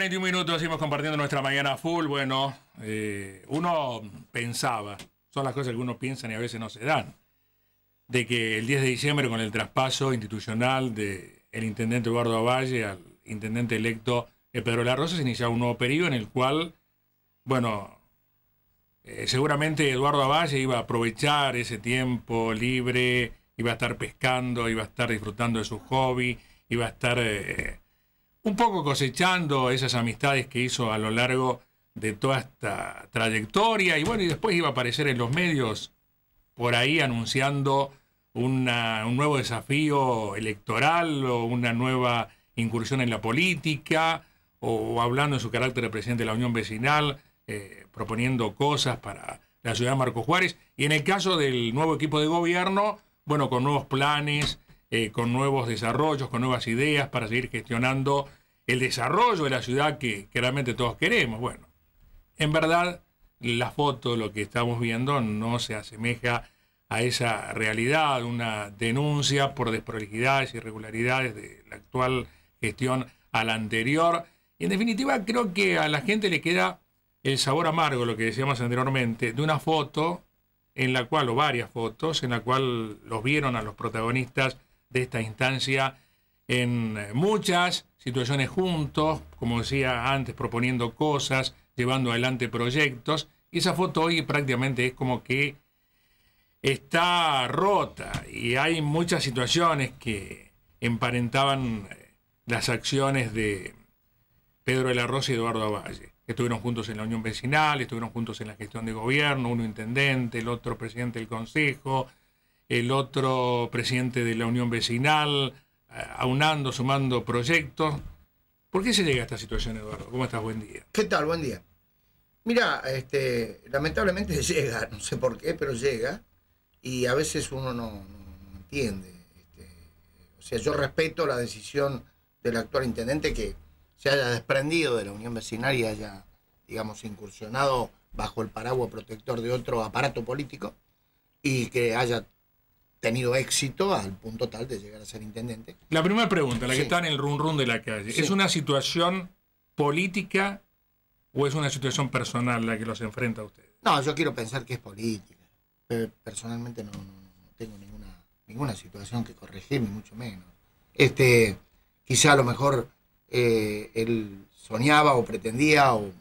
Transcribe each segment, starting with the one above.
21 minutos seguimos compartiendo nuestra mañana full. Bueno, eh, uno pensaba, son las cosas que uno piensa y a veces no se dan, de que el 10 de diciembre con el traspaso institucional del el intendente Eduardo Avalle al intendente electo Pedro Larrosa se iniciaba un nuevo periodo en el cual, bueno, eh, seguramente Eduardo Avalle iba a aprovechar ese tiempo libre, iba a estar pescando, iba a estar disfrutando de su hobby, iba a estar... Eh, un poco cosechando esas amistades que hizo a lo largo de toda esta trayectoria y bueno, y después iba a aparecer en los medios por ahí anunciando un nuevo desafío electoral o una nueva incursión en la política o, hablando en su carácter de presidente de la Unión Vecinal, eh, proponiendo cosas para la ciudad de Marcos Juárez. Y en el caso del nuevo equipo de gobierno, bueno, con nuevos planes, eh, con nuevos desarrollos, con nuevas ideas para seguir gestionando el desarrollo de la ciudad que, realmente todos queremos. Bueno, en verdad la foto, lo que estamos viendo, no se asemeja a esa realidad, una denuncia por desprolijidades, irregularidades de la actual gestión a la anterior. en definitiva, creo que a la gente le queda el sabor amargo, lo que decíamos anteriormente, de una foto en la cual, o varias fotos, en la cual los vieron a los protagonistas de esta instancia en eh, muchas situaciones juntos, como decía antes, proponiendo cosas, llevando adelante proyectos. Y esa foto hoy prácticamente es como que está rota y hay muchas situaciones que emparentaban eh, las acciones de Pedro de la Rosa y Eduardo Avalle. Estuvieron juntos en la Unión Vecinal, estuvieron juntos en la gestión de gobierno, uno intendente, el otro presidente del Consejo, el otro presidente de la Unión Vecinal, eh, aunando, sumando proyectos. ¿Por qué se llega a esta situación, Eduardo? ¿Cómo estás? Buen día. ¿Qué tal? Buen día. Mira, este, lamentablemente llega, no sé por qué, pero llega. Y a veces uno no, entiende. Este, o sea, yo respeto la decisión del actual intendente que se haya desprendido de la unión vecinal y haya, digamos, incursionado bajo el paraguas protector de otro aparato político y que haya tenido éxito al punto tal de llegar a ser intendente. La primera pregunta, la que está en el run run de la calle, ¿es una situación política o es una situación personal la que los enfrenta a ustedes? No, yo quiero pensar que es política. Personalmente no, tengo ninguna, situación que corregir, ni mucho menos. Este, quizá a lo mejor eh, él soñaba o pretendía o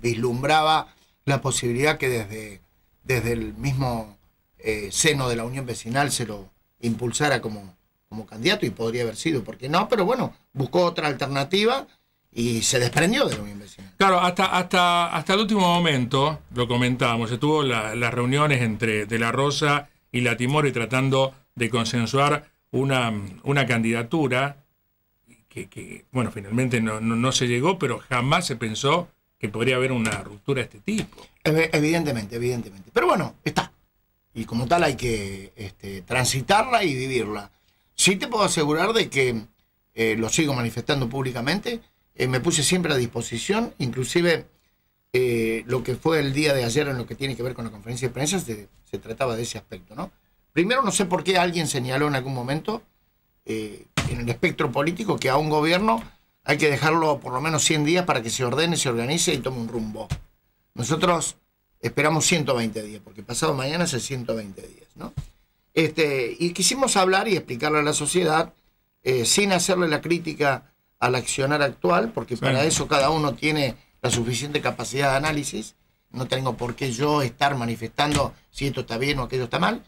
vislumbraba la posibilidad que desde, desde el mismo eh, seno de la Unión Vecinal se lo impulsara como, como candidato y podría haber sido, porque no, pero bueno, buscó otra alternativa y se desprendió de la Unión Vecinal. Claro, hasta, hasta, hasta el último momento, lo comentábamos, se tuvo las reuniones entre De La Rosa y La Timore tratando de consensuar una, una candidatura que, bueno, finalmente no, no, se llegó, pero jamás se pensó que podría haber una ruptura de este tipo. Evidentemente, evidentemente. Pero bueno, está y como tal hay que este, transitarla y vivirla. Sí te puedo asegurar de que eh, lo sigo manifestando públicamente, eh, me puse siempre a disposición, inclusive eh, lo que fue el día de ayer en lo que tiene que ver con la conferencia de prensa se, trataba de ese aspecto, ¿no? Primero, no sé por qué alguien señaló en algún momento en el espectro político que a un gobierno hay que dejarlo por lo menos 100 días para que se ordene, se organice y tome un rumbo. Nosotros Esperamos 120 días, porque pasado mañana es 120 días, ¿no? Este, y quisimos hablar y explicarle a la sociedad, eh, sin hacerle la crítica al accionar actual, porque para eso cada uno tiene la suficiente capacidad de análisis. No tengo por qué yo estar manifestando si esto está bien o aquello está mal,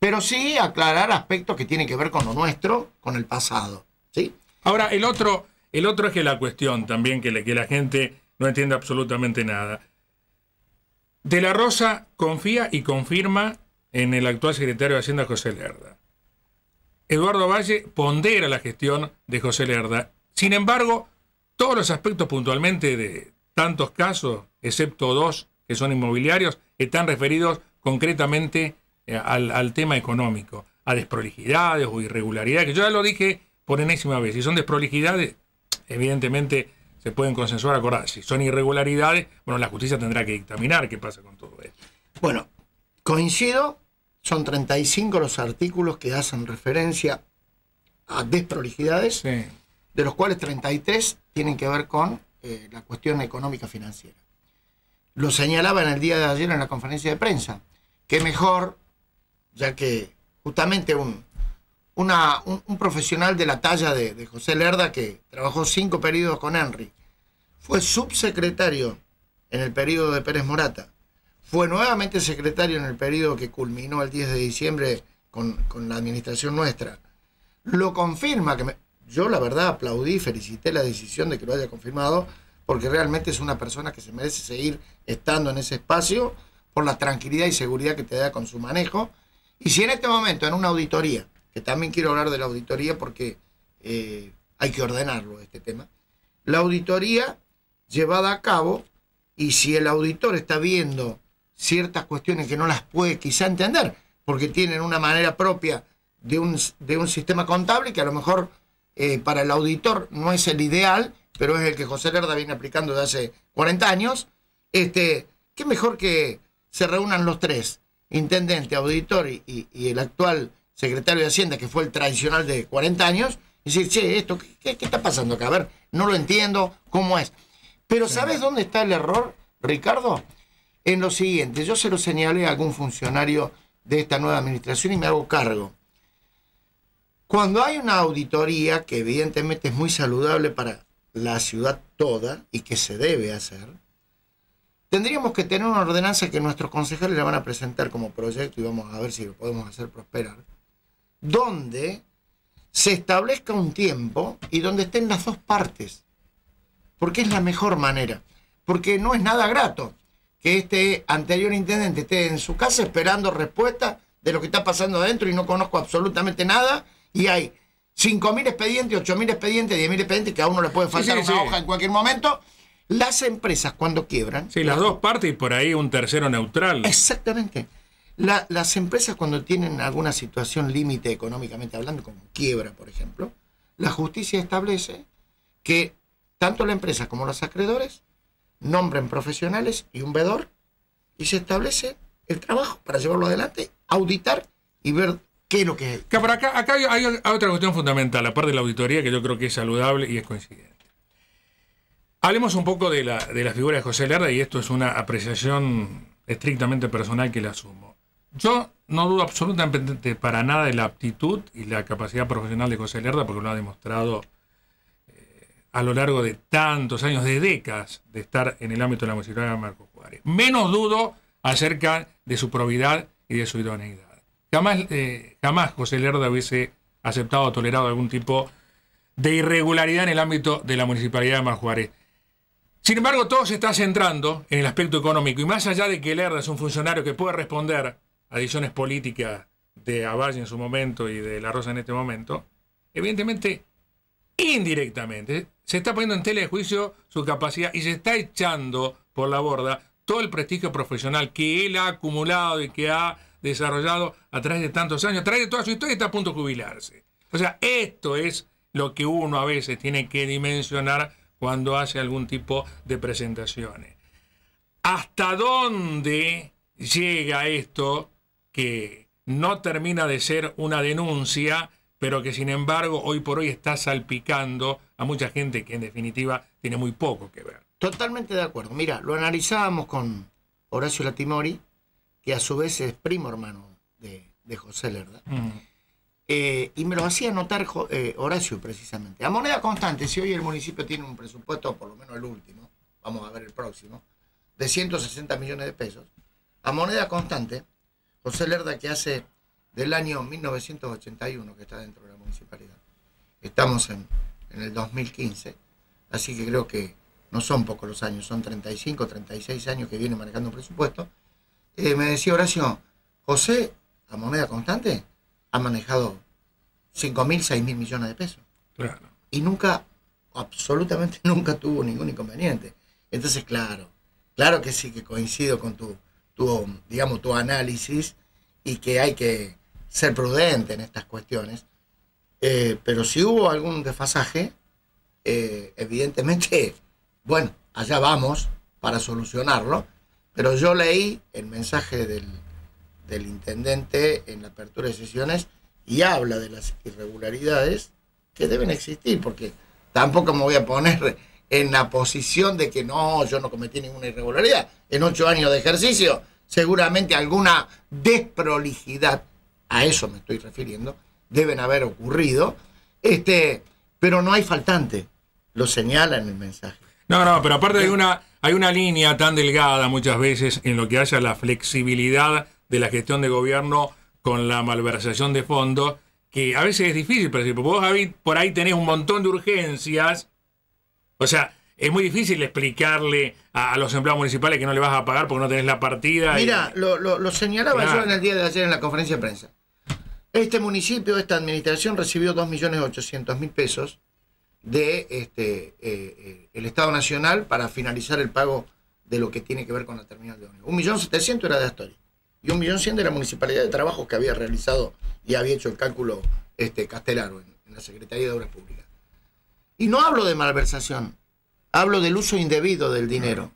pero sí aclarar aspectos que tienen que ver con lo nuestro, con el pasado. ¿sí? Ahora, el otro, el otro es que la cuestión también, que, que la gente no entiende absolutamente nada. De la Rosa confía y confirma en el actual secretario de Hacienda José Lerda. Eduardo Valle pondera la gestión de José Lerda. Sin embargo, todos los aspectos puntualmente de tantos casos, excepto dos que son inmobiliarios, están referidos concretamente eh, al, al tema económico, a desprolijidades o irregularidades, que yo ya lo dije por enésima vez. Si son desprolijidades, evidentemente pueden consensuar, acordar. Si son irregularidades, bueno, la justicia tendrá que dictaminar qué pasa con todo esto. Bueno, coincido, son 35 los artículos que hacen referencia a desprolijidades, de los cuales 33 tienen que ver con eh, la cuestión económica financiera. Lo señalaba en el día de ayer en la conferencia de prensa, que mejor, ya que justamente un, un, profesional de la talla de, de, José Lerda, que trabajó cinco periodos con Henry, fue subsecretario en el periodo de Pérez Morata, fue nuevamente secretario en el periodo que culminó el 10 de diciembre con, la administración nuestra. Lo confirma, que yo la verdad aplaudí, felicité la decisión de que lo haya confirmado, porque realmente es una persona que se merece seguir estando en ese espacio por la tranquilidad y seguridad que te da con su manejo. Y si en este momento, en una auditoría, que también quiero hablar de la auditoría porque eh, hay que ordenarlo este tema, la auditoría llevada a cabo y si el auditor está viendo ciertas cuestiones que no las puede quizá entender, porque tienen una manera propia de un, de un sistema contable que a lo mejor eh, para el auditor no es el ideal, pero es el que José Lerda viene aplicando desde hace 40 años, este, qué mejor que se reúnan los tres, intendente, auditor y, el actual secretario de Hacienda, que fue el tradicional de 40 años, y decir, che, esto, qué está pasando acá? A ver, no lo entiendo, ¿cómo es? Pero ¿sabes dónde está el error, Ricardo? En lo siguiente, yo se lo señalé a algún funcionario de esta nueva administración y me hago cargo. Cuando hay una auditoría, que evidentemente es muy saludable para la ciudad toda y que se debe hacer, tendríamos que tener una ordenanza que nuestros concejales le van a presentar como proyecto y vamos a ver si lo podemos hacer prosperar, donde se establezca un tiempo y donde estén las dos partes porque es la mejor manera, porque no es nada grato que este anterior intendente esté en su casa esperando respuesta de lo que está pasando adentro y no conozco absolutamente nada y hay 5.000 expedientes, 8.000 expedientes, 10.000 expedientes que a uno le puede faltar una hoja en cualquier momento. Las empresas cuando quiebran... Sí, las, dos partes y por ahí un tercero neutral. Exactamente. las empresas cuando tienen alguna situación límite económicamente hablando, como quiebra, por ejemplo, la justicia establece que tanto la empresa como los acreedores nombren profesionales y un vedor y se establece el trabajo para llevarlo adelante, auditar y ver qué es lo que es. Que acá, hay, otra cuestión fundamental, aparte de la auditoría, que yo creo que es saludable y es coincidente. Hablemos un poco de la, de la figura de José Lerda, y esto es una apreciación estrictamente personal que le asumo. Yo no dudo absolutamente para nada de la aptitud y la capacidad profesional de José Lerda, porque lo ha demostrado a lo largo de tantos años, de décadas, de estar en el ámbito de la Municipalidad de Marco Juárez. Menos dudo acerca de su probidad y de su idoneidad. Jamás, eh, jamás José Lerda hubiese aceptado o tolerado algún tipo de irregularidad en el ámbito de la municipalidad de Marco Juárez. Sin embargo, todo se está centrando en el aspecto económico y más allá de que Lerda es un funcionario que puede responder a decisiones políticas de Avalle en su momento y de La Rosa en este momento, evidentemente indirectamente se está poniendo en tela de juicio su capacidad y se está echando por la borda todo el prestigio profesional que él ha acumulado y que ha desarrollado a través de tantos años, a través de toda su historia y está a punto de jubilarse. O sea, esto es lo que uno a veces tiene que dimensionar cuando hace algún tipo de presentaciones. ¿Hasta dónde llega esto que no termina de ser una denuncia, pero que sin embargo hoy por hoy está salpicando a mucha gente que en definitiva tiene muy poco que ver. Totalmente de acuerdo. Mira, lo analizábamos con Horacio Latimori, que a su vez es primo hermano de, José Lerda. Mm. Eh, y me lo hacía notar eh, Horacio precisamente. A moneda constante, si hoy el municipio tiene un presupuesto, por lo menos el último, vamos a ver el próximo, de 160 millones de pesos, a moneda constante, José Lerda que hace del año 1981 que está dentro de la municipalidad. Estamos en, el 2015, así que creo que no son pocos los años, son 35, 36 años que viene manejando un presupuesto. Eh, me decía Horacio, José, a moneda constante, ha manejado 5 mil, 6 mil millones de pesos. Claro. Y nunca, absolutamente nunca tuvo ningún inconveniente. Entonces, claro, claro que sí que coincido con tu digamos, tu análisis y que hay que ser prudente en estas cuestiones. Eh, pero si hubo algún desfasaje, eh, evidentemente, bueno, allá vamos para solucionarlo. Pero yo leí el mensaje del, del intendente en la apertura de sesiones y habla de las irregularidades que deben existir, porque tampoco me voy a poner en la posición de que no, yo no cometí ninguna irregularidad. En ocho años de ejercicio, seguramente alguna desprolijidad a eso me estoy refiriendo, deben haber ocurrido, este, pero no hay faltante, lo señala en el mensaje. No, no, pero aparte hay una, hay una línea tan delgada muchas veces en lo que haya la flexibilidad de la gestión de gobierno con la malversación de fondos, que a veces es difícil, pero ejemplo, vos David, por ahí tenés un montón de urgencias, o sea, es muy difícil explicarle a, los empleados municipales que no le vas a pagar porque no tenés la partida. Mira, lo, señalaba yo en el día de ayer en la conferencia de prensa. Este municipio, esta administración recibió 2.800.000 pesos de este, eh, eh, el Estado Nacional para finalizar el pago de lo que tiene que ver con la terminal de ONU. 1.700.000 era de Astoria y 1.100.000 de la Municipalidad de Trabajos que había realizado y había hecho el cálculo este, Castelaro en, la Secretaría de Obras Públicas. Y no hablo de malversación, hablo del uso indebido del dinero.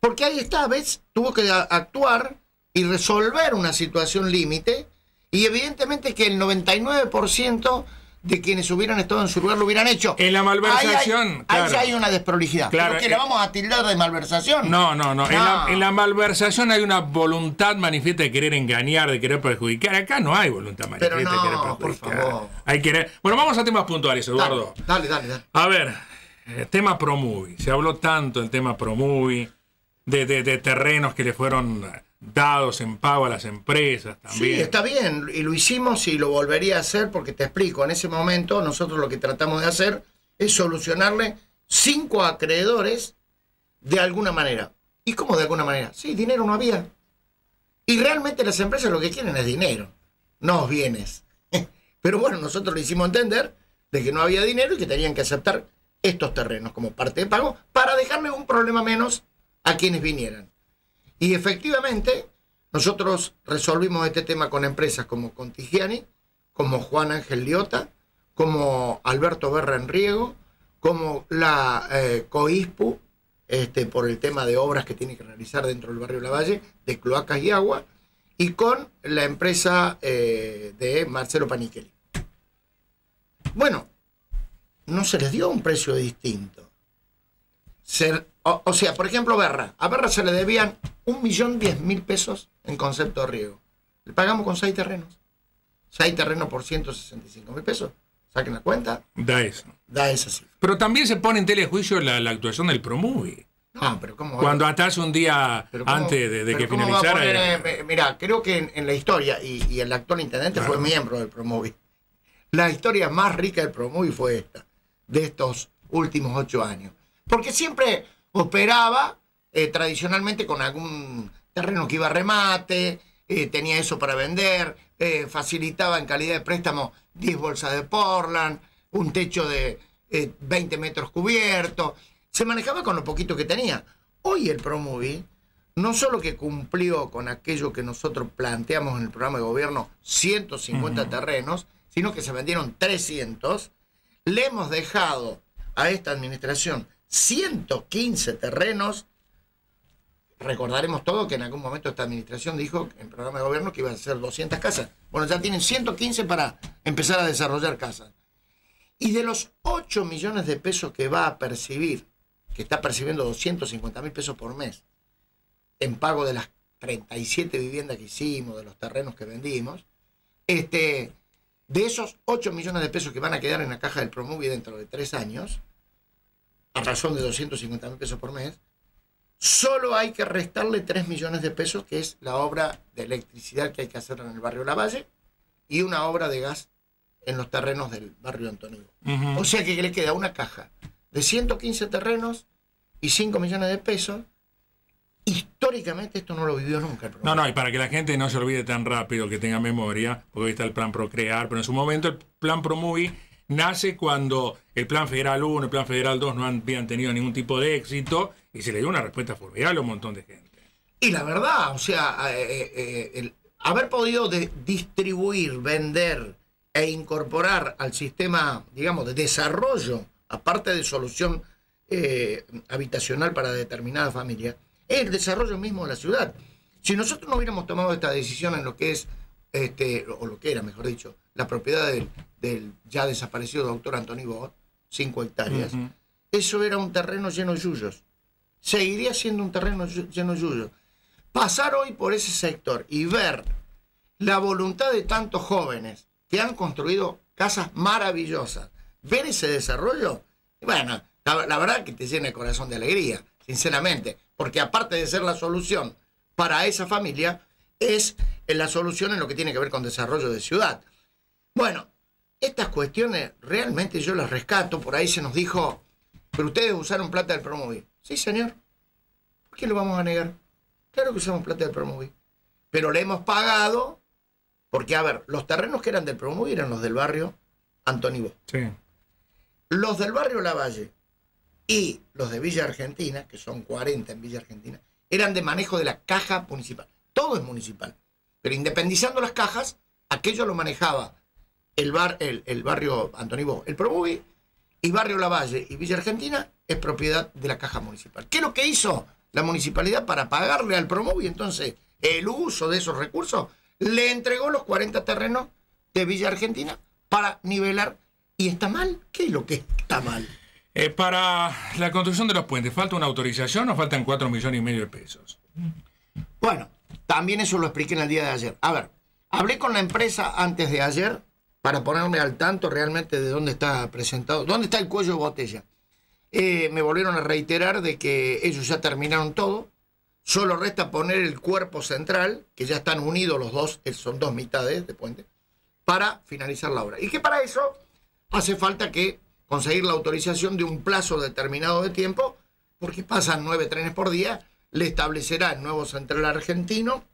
Porque ahí esta vez Tuvo que actuar y resolver una situación límite y evidentemente que el 99% de quienes hubieran estado en su lugar lo hubieran hecho. En la malversación. Ahí hay, hay una desprolijidad. Claro. que le eh, vamos a tildar de malversación. No, no, no. En, la, malversación hay una voluntad manifiesta de querer engañar, de querer perjudicar. Acá no hay voluntad manifiesta de querer perjudicar. Por favor. Hay Bueno, vamos a temas puntuales, Eduardo. Dale, dale, dale. A ver, el eh, tema ProMovie. Se habló tanto el tema ProMovie, de, de terrenos que le fueron dados en pago a las empresas también. Sí, está bien, y lo hicimos y lo volvería a hacer porque te explico, en ese momento nosotros lo que tratamos de hacer es solucionarle cinco acreedores de alguna manera. ¿Y cómo de alguna manera? Sí, dinero no había. Y realmente las empresas lo que quieren es dinero, no bienes. Pero bueno, nosotros le hicimos entender de que no había dinero y que tenían que aceptar estos terrenos como parte de pago para dejarle un problema menos a quienes vinieran. Y efectivamente, nosotros resolvimos este tema con empresas como Contigiani, como Juan Ángel Liota, como Alberto Berra en Riego, como la eh, COISPU, este, por el tema de obras que tiene que realizar dentro del barrio La Valle, de cloacas y agua, y con la empresa eh, de Marcelo Panichelli. Bueno, no se les dio un precio distinto o, sea, por ejemplo, Berra. A Berra se le debían un millón diez mil pesos en concepto de riego. Le pagamos con seis terrenos. Seis terrenos por cinco mil pesos. Saquen la cuenta. Da eso. Da eso, sí. Pero también se pone en telejuicio la, la actuación del Promovie No, pero ¿cómo va? Cuando hace un día antes de, que finalizara. Mira, creo que en, la historia, y, el actual intendente fue miembro del Promovie La historia más rica del Promovie fue esta, de estos últimos ocho años. Porque siempre operaba eh, tradicionalmente con algún terreno que iba a remate, eh, tenía eso para vender, eh, facilitaba en calidad de préstamo 10 bolsas de Portland, un techo de 20 metros cubierto, se manejaba con lo poquito que tenía. Hoy el ProMovie no solo que cumplió con aquello que nosotros planteamos en el programa de gobierno, 150 terrenos, sino que se vendieron 300, le hemos dejado a esta administración 115 terrenos. Recordaremos todo que en algún momento esta administración dijo en programa de gobierno que iban a ser 200 casas. Bueno, ya tienen 115 para empezar a desarrollar casas. Y de los 8 millones de pesos que va a percibir, que está percibiendo 250 mil pesos por mes, en pago de las 37 viviendas que hicimos, de los terrenos que vendimos, este, de esos 8 millones de pesos que van a quedar en la caja del Promovie dentro de 3 años, a razón de 250 mil pesos por mes, solo hay que restarle 3 millones de pesos, que es la obra de electricidad que hay que hacer en el barrio La Valle, y una obra de gas en los terrenos del barrio Antonio. O sea que le queda una caja de 115 terrenos y 5 millones de pesos. Históricamente esto no lo vivió nunca. no, no, y para que la gente no se olvide tan rápido, que tenga memoria, porque hoy está el plan Procrear, pero en su momento el plan ProMovi nace cuando el Plan Federal 1, el Plan Federal 2 no habían tenido ningún tipo de éxito y se le dio una respuesta formidable a un montón de gente. Y la verdad, o sea, eh, eh, eh, haber podido distribuir, vender e incorporar al sistema, digamos, de desarrollo, aparte de solución habitacional para determinadas familias, es el desarrollo mismo de la ciudad. Si nosotros no hubiéramos tomado esta decisión en lo que es este, o lo que era, mejor dicho, la propiedad del, ya desaparecido doctor Antonio Bot, cinco hectáreas, eso era un terreno lleno de yuyos. Seguiría siendo un terreno lleno de yuyos. Pasar hoy por ese sector y ver la voluntad de tantos jóvenes que han construido casas maravillosas, ver ese desarrollo, bueno, la verdad que te llena el corazón de alegría, sinceramente, porque aparte de ser la solución para esa familia, es la solución en lo que tiene que ver con desarrollo de ciudad. Bueno, estas cuestiones realmente yo las rescato. Por ahí se nos dijo, pero ustedes usaron plata del promovir Sí, señor. ¿Por qué lo vamos a negar? Claro que usamos plata del promovir Pero le hemos pagado, porque, a ver, los terrenos que eran del Promovi eran los del barrio antonio Sí. Los del barrio Lavalle y los de Villa Argentina, que son 40 en Villa Argentina, eran de manejo de la caja municipal. Todo es municipal. Pero independizando las cajas, aquello lo manejaba el, bar, el, el barrio el Promovi, y Barrio Lavalle y Villa Argentina es propiedad de la caja municipal. ¿Qué es lo que hizo la municipalidad para pagarle al Promovi entonces el uso de esos recursos? Le entregó los 40 terrenos de Villa Argentina para nivelar. ¿Y está mal? ¿Qué es lo que está mal? Eh, para la construcción de los puentes, ¿falta una autorización o faltan 4 millones y medio de pesos? Bueno, también eso lo expliqué en el día de ayer. A ver, hablé con la empresa antes de ayer para ponerme al tanto realmente de dónde está presentado, dónde está el cuello de botella. Eh, me volvieron a reiterar de que ellos ya terminaron todo, solo resta poner el cuerpo central, que ya están unidos los dos, eh, son dos mitades de puente, para finalizar la obra. Y que para eso hace falta que conseguir la autorización de un plazo determinado de tiempo, porque pasan nueve trenes por día le establecerá el nuevo central argentino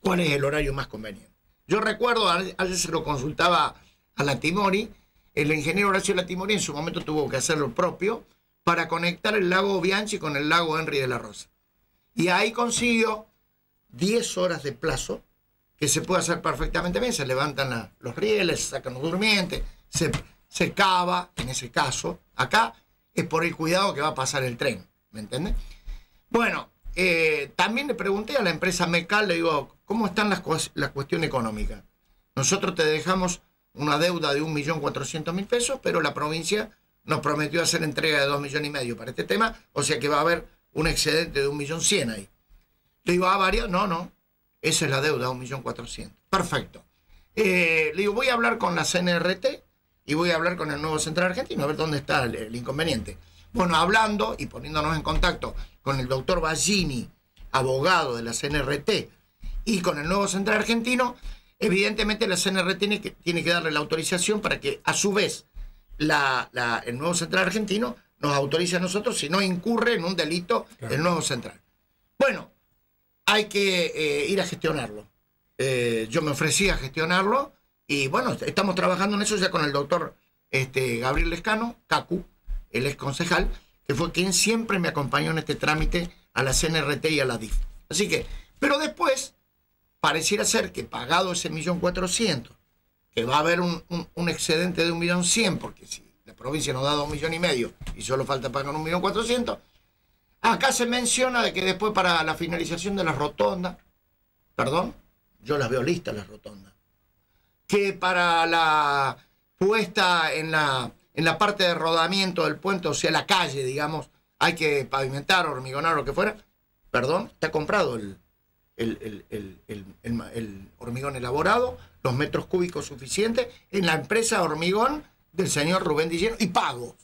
cuál es el horario más conveniente. Yo recuerdo, ayer se lo consultaba a Latimori, el ingeniero Horacio Latimori en su momento tuvo que hacer lo propio para conectar el lago Bianchi con el lago Henry de la Rosa. Y ahí consiguió 10 horas de plazo que se puede hacer perfectamente bien. Se levantan los rieles, se sacan los durmientes, se, se cava, en ese caso, acá es por el cuidado que va a pasar el tren, ¿me entiendes? Bueno, eh, también le pregunté a la empresa Mecal, le digo, ¿cómo están las, la cuestión económica? Nosotros te dejamos una deuda de 1.400.000 pesos, pero la provincia nos prometió hacer entrega de 2.500.000 millones y medio para este tema, o sea que va a haber un excedente de 1.100.000 ahí. Le digo, ¿a ah, varios? No, no, esa es la deuda, 1.400.000. Perfecto. Eh, le digo, voy a hablar con la CNRT y voy a hablar con el nuevo Central Argentino a ver dónde está el inconveniente. Bueno, hablando y poniéndonos en contacto con el doctor Ballini, abogado de la CNRT, y con el nuevo Central Argentino, evidentemente la CNRT tiene que, tiene que darle la autorización para que, a su vez, la, el nuevo Central Argentino nos autorice a nosotros si no incurre en un delito el nuevo Central. Bueno, hay que eh, ir a gestionarlo. Eh, yo me ofrecí a gestionarlo y bueno, estamos trabajando en eso ya con el doctor este, Gabriel Lescano, CACU, el ex concejal, que fue quien siempre me acompañó en este trámite a la CNRT y a la DIF. Así que, pero después, pareciera ser que pagado ese millón cuatrocientos, que va a haber un, excedente de un millón cien, porque si la provincia nos da dos millones y medio y solo falta pagar un millón cuatrocientos, acá se menciona de que después para la finalización de la rotonda, perdón, yo las veo listas las rotondas, que para la puesta en la en la parte de rodamiento del puente, o sea, la calle, digamos, hay que pavimentar, hormigonar, lo que fuera, perdón, te ha comprado el, el, hormigón elaborado, los metros cúbicos suficientes, en la empresa hormigón del señor Rubén Dillero y pago.